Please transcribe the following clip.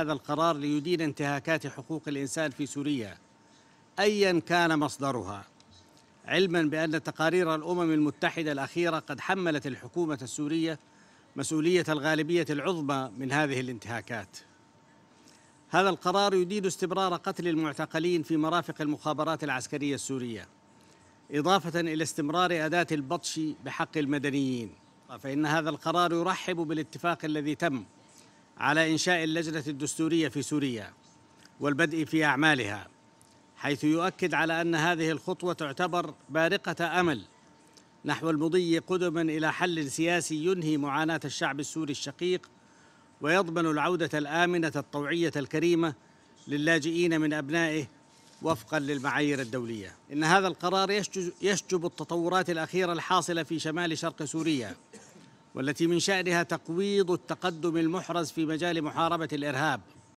هذا القرار ليدين انتهاكات حقوق الإنسان في سوريا أيا كان مصدرها علما بأن تقارير الأمم المتحدة الأخيرة قد حملت الحكومة السورية مسؤولية الغالبية العظمى من هذه الانتهاكات هذا القرار يدين استمرار قتل المعتقلين في مرافق المخابرات العسكرية السورية إضافة إلى استمرار أداة البطش بحق المدنيين فإن هذا القرار يرحب بالاتفاق الذي تم على إنشاء اللجنة الدستورية في سوريا والبدء في أعمالها حيث يؤكد على أن هذه الخطوة تعتبر بارقة أمل نحو المضي قدما إلى حل سياسي ينهي معاناة الشعب السوري الشقيق ويضمن العودة الآمنة الطوعية الكريمة للاجئين من أبنائه وفقا للمعايير الدولية إن هذا القرار يشجب التطورات الأخيرة الحاصلة في شمال شرق سوريا والتي من شأنها تقويض التقدم المحرز في مجال محاربة الإرهاب